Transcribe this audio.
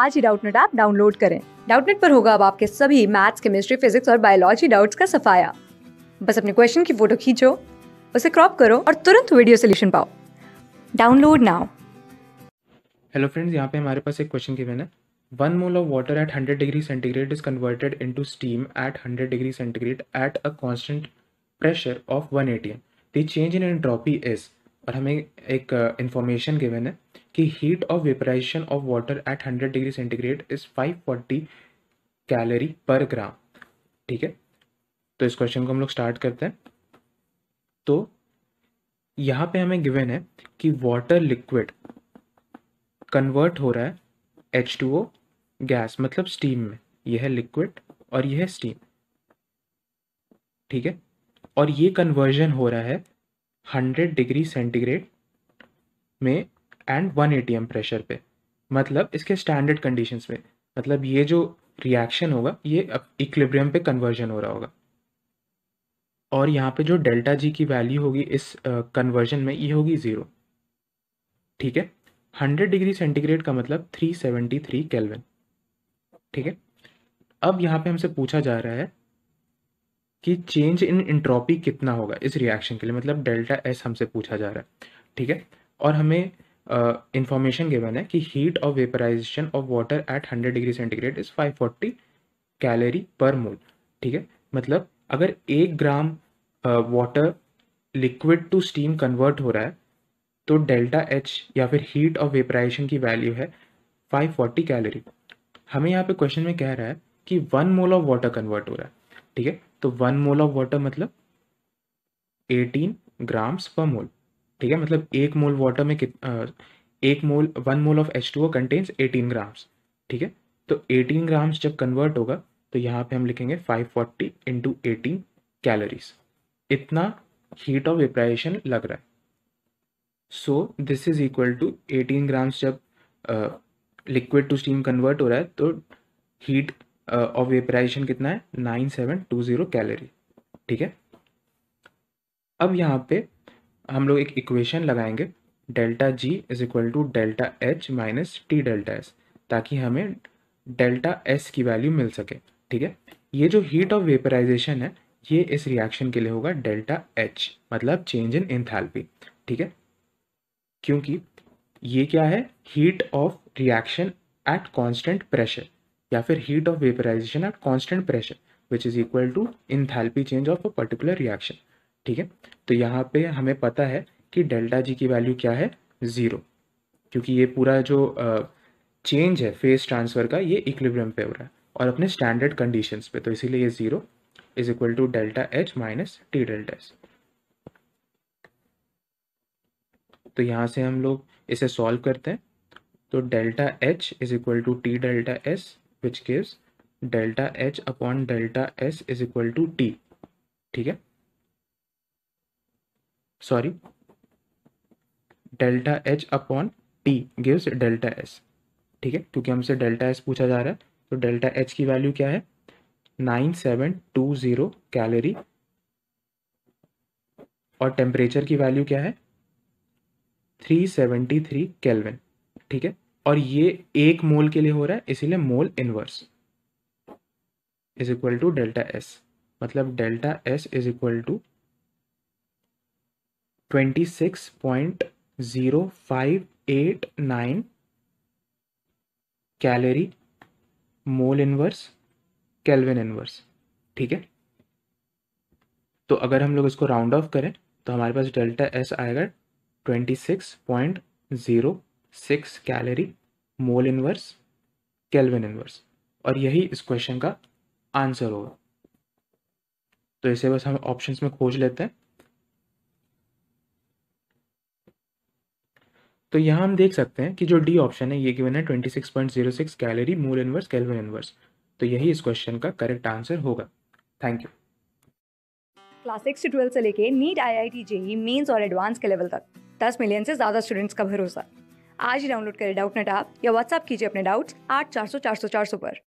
आज ही Doubtnut app download करें डाउटनेट पर होगा अब आपके सभी मैथ्स केमिस्ट्री फिजिक्स और बायोलॉजी डाउट्स का सफाया बस अपने क्वेश्चन की फोटो खींचो उसे क्रॉप करो और तुरंत वीडियो सोल्यूशन पाओ डाउनलोड नाउ हेलो फ्रेंड्स यहाँ पे हमारे पास एक क्वेश्चन की मैंने one mole of water at hundred degree centigrade is converted into steam at hundred degree centigrade at a constant pressure of one AT M the change in entropy is और हमें एक इन्फॉर्मेशन uh, गिवन है कि heat of vaporisation of water at hundred degree centigrade is five forty calorie पर ग्राम ठीक है तो इस क्वेश्चन को हम लोग स्टार्ट करते हैं तो यहाँ पे हमें गिवन है कि वाटर लिक्विड कन्वर्ट हो रहा है एच ओ गैस मतलब स्टीम में यह है लिक्विड और यह है स्टीम ठीक है और ये कन्वर्जन हो रहा है 100 डिग्री सेंटीग्रेड में एंड वन ए प्रेशर पे मतलब इसके स्टैंडर्ड कंडीशंस में मतलब ये जो रिएक्शन होगा ये इक्लिब्रियम पे कन्वर्जन हो रहा होगा और यहाँ पे जो डेल्टा जी की वैल्यू होगी इस कन्वर्जन uh, में ये होगी ज़ीरो ठीक है हंड्रेड डिग्री सेंटीग्रेड का मतलब थ्री सेवेंटी थ्री केलविन ठीक है अब यहाँ पे हमसे पूछा जा रहा है कि चेंज इन इंट्रॉपी कितना होगा इस रिएक्शन के लिए मतलब डेल्टा एस हमसे पूछा जा रहा है ठीक है और हमें इंफॉर्मेशन uh, गिवन है कि heat of vaporisation of water at 100 degree centigrade is 540 calorie per mole ठीक है मतलब अगर एक gram water liquid to steam convert हो रहा है तो डेल्टा एच या फिर हीट ऑफ वेपराइजेशन की वैल्यू है 540 कैलोरी हमें यहाँ पे क्वेश्चन में कह रहा है कि one mole of water convert हो रहा है ठीक है तो वन मोल ऑफ वाटर मतलब 18 ग्राम्स पर मोल ठीक है मतलब एक मोल वाटर में कित एक mole one mole of H two O contains eighteen grams ठीक है तो एटीन ग्राम्स जब कन्वर्ट होगा तो यहाँ पे हम लिखेंगे five forty into eighteen calories इतना हीट ऑफ वेपराइजेशन लग रहा है so this is equal to eighteen grams जब लिक्विड टू स्टीम कन्वर्ट हो रहा है तो हीट ऑफ वेपराइजेशन कितना है nine seven two zero calorie ठीक है अब यहाँ पे हम लोग एक इक्वेशन लगाएंगे delta G is equal to delta H minus T delta S ताकि हमें डेल्टा एस की वैल्यू मिल सके ठीक है ये जो हीट ऑफ वेपराइजेशन है ये इस रिएक्शन के लिए होगा डेल्टा एच मतलब चेंज इन इंथैल्पी ठीक है क्योंकि ये क्या है heat of reaction at constant pressure या फिर heat of vaporisation at constant pressure which is equal to enthalpy change of a particular reaction ठीक है तो यहाँ पे हमें पता है कि डेल्टा जी की वैल्यू क्या है ज़ीरो क्योंकि ये पूरा जो चेंज है फेस ट्रांसफ़र का ये इक्विलिब्रियम पे हो रहा है और अपने स्टैंडर्ड कंडीशंस पे तो इसीलिए ये zero is equal to delta H minus T delta H तो यहाँ से हम लोग इसे सॉल्व करते हैं तो delta H is equal to T delta S which gives delta H upon delta S is equal to T ठीक है sorry delta H upon T gives delta S ठीक है क्योंकि हमसे डेल्टा एस पूछा जा रहा है तो डेल्टा एच की वैल्यू क्या है nine seven two zero calorie और टेम्परेचर की वैल्यू क्या है थ्री सेवेंटी थ्री कैलविन ठीक है और ये एक मोल के लिए हो रहा है इसीलिए mole inverse is equal to delta S मतलब delta S is equal to twenty six point zero five eight nine calorie mole inverse kelvin inverse ठीक है तो अगर हम लोग इसको राउंड ऑफ करें तो हमारे पास डेल्टा एस आएगा twenty six point zero six calorie mole inverse kelvin inverse और यही इस क्वेश्चन का आंसर होगा तो इसे बस हम ऑप्शंस में खोज लेते हैं तो यहाँ हम देख सकते हैं कि जो डी ऑप्शन है ये गिवन है 26.06 कैलोरी मूल इनवर्स कैलोरी इनवर्स तो यही इस क्वेश्चन का करेक्ट आंसर होगा थैंक यू क्लास सिक्स से ट्वेल्व से लेके NEET I I T JEE mains और एडवांस के लेवल तक दस मिलियन से ज़्यादा स्टूडेंट्स का भरोसा आज ही डाउनलोड करें डाउट नेट ऐप या व्हाट्सअप कीजिए अपने डाउट्स आठ चार सौ चार सौ चार सौ पर